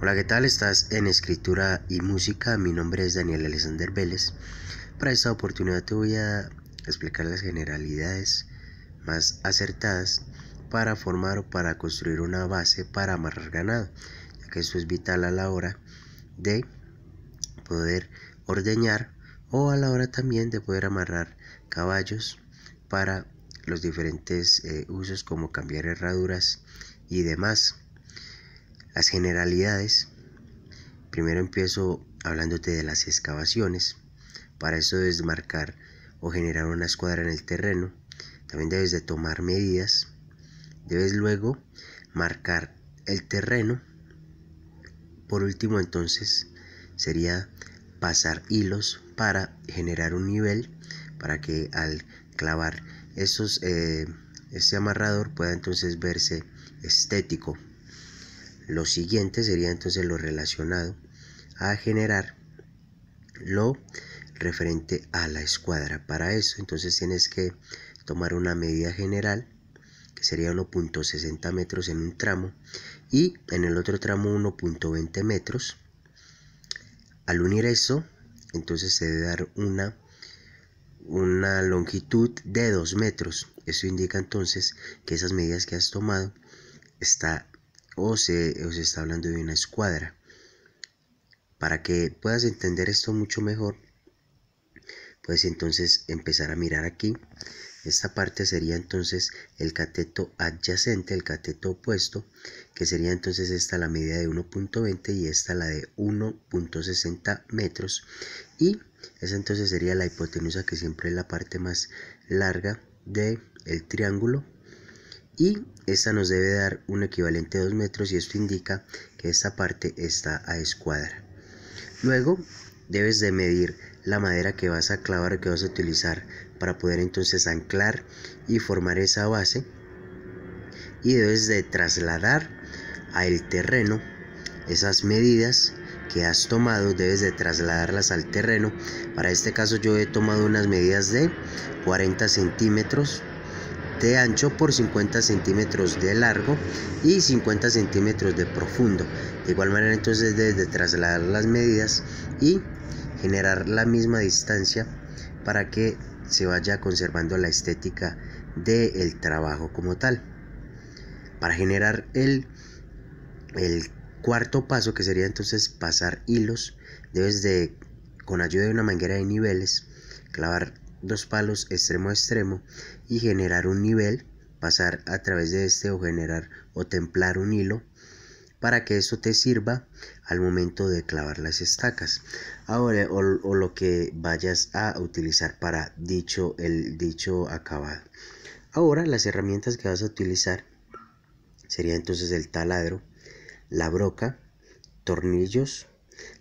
Hola, ¿qué tal? Estás en Escritura y Música. Mi nombre es Daniel Alexander Vélez. Para esta oportunidad te voy a explicar las generalidades más acertadas para formar o para construir una base para amarrar ganado, ya que esto es vital a la hora de poder ordeñar o a la hora también de poder amarrar caballos para los diferentes eh, usos como cambiar herraduras y demás. Las generalidades. Primero empiezo hablándote de las excavaciones. Para eso debes marcar o generar una escuadra en el terreno. También debes de tomar medidas. Debes luego marcar el terreno. Por último entonces sería pasar hilos para generar un nivel para que al clavar esos, eh, este amarrador pueda entonces verse estético. Lo siguiente sería entonces lo relacionado a generar lo referente a la escuadra. Para eso entonces tienes que tomar una medida general que sería 1.60 metros en un tramo y en el otro tramo 1.20 metros. Al unir eso entonces se debe dar una, una longitud de 2 metros. Eso indica entonces que esas medidas que has tomado está o se, está hablando de una escuadra. Para que puedas entender esto mucho mejor, puedes entonces empezar a mirar aquí. Esta parte sería entonces el cateto adyacente, el cateto opuesto, que sería entonces esta la medida de 1.20 y esta la de 1.60 metros. Y esa entonces sería la hipotenusa que siempre es la parte más larga del el triángulo y esta nos debe dar un equivalente de 2 metros y esto indica que esta parte está a escuadra. Luego debes de medir la madera que vas a clavar que vas a utilizar para poder entonces anclar y formar esa base y debes de trasladar al terreno esas medidas que has tomado debes de trasladarlas al terreno para este caso yo he tomado unas medidas de 40 centímetros de ancho por 50 centímetros de largo y 50 centímetros de profundo. De igual manera entonces debes trasladar las medidas y generar la misma distancia para que se vaya conservando la estética del trabajo como tal. Para generar el, el cuarto paso que sería entonces pasar hilos, debes con ayuda de una manguera de niveles, clavar dos palos extremo a extremo y generar un nivel, pasar a través de este o generar o templar un hilo para que eso te sirva al momento de clavar las estacas ahora o, lo que vayas a utilizar para dicho el dicho acabado ahora las herramientas que vas a utilizar sería entonces el taladro la broca tornillos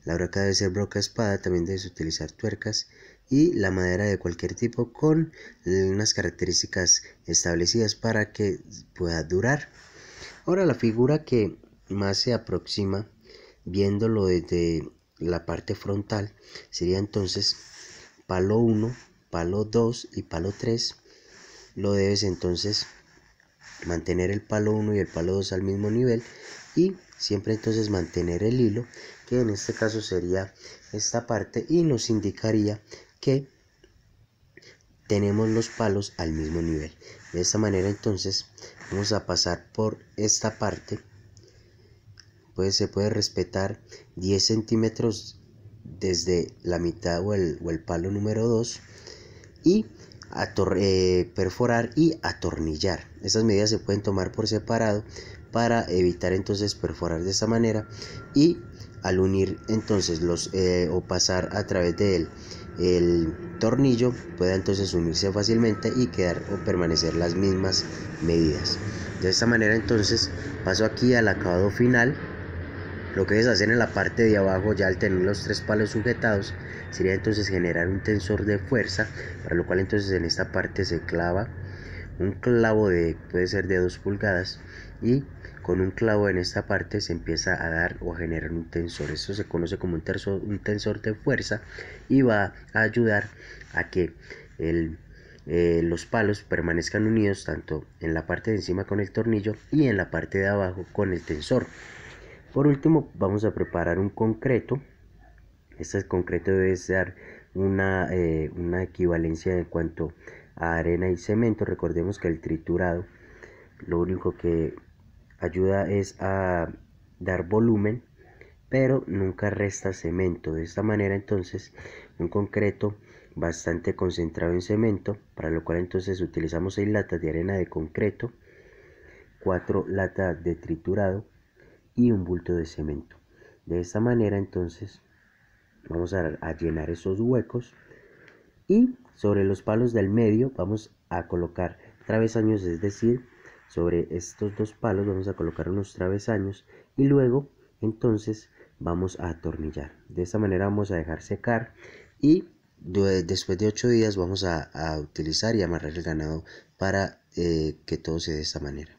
la broca debe ser broca espada también debes utilizar tuercas y la madera de cualquier tipo con unas características establecidas para que pueda durar. Ahora la figura que más se aproxima viéndolo desde la parte frontal sería entonces palo 1, palo 2 y palo 3. Lo debes entonces mantener el palo 1 y el palo 2 al mismo nivel y siempre entonces mantener el hilo que en este caso sería esta parte y nos indicaría tenemos los palos al mismo nivel. De esta manera entonces vamos a pasar por esta parte. Pues se puede respetar 10 centímetros desde la mitad o el, o el palo número 2 y eh, perforar y atornillar. Estas medidas se pueden tomar por separado para evitar entonces perforar de esta manera y al unir entonces los eh, o pasar a través de él el tornillo pueda entonces unirse fácilmente y quedar o permanecer las mismas medidas. De esta manera entonces paso aquí al acabado final. Lo que es hacer en la parte de abajo ya al tener los tres palos sujetados sería entonces generar un tensor de fuerza para lo cual entonces en esta parte se clava un clavo de, puede ser de dos pulgadas y con un clavo en esta parte se empieza a dar o a generar un tensor. Esto se conoce como un tensor, un tensor de fuerza y va a ayudar a que eh, los palos permanezcan unidos tanto en la parte de encima con el tornillo y en la parte de abajo con el tensor. Por último vamos a preparar un concreto. Este concreto debe ser una, eh, una equivalencia en cuanto arena y cemento. Recordemos que el triturado lo único que ayuda es a dar volumen, pero nunca resta cemento. De esta manera entonces un concreto bastante concentrado en cemento, para lo cual entonces utilizamos 6 latas de arena de concreto, 4 latas de triturado y un bulto de cemento. De esta manera entonces vamos a llenar esos huecos y sobre los palos del medio vamos a colocar travesaños, es decir, sobre estos dos palos vamos a colocar unos travesaños y luego entonces vamos a atornillar. De esta manera vamos a dejar secar y después de 8 días vamos a, utilizar y amarrar el ganado para eh, que todo sea de esta manera.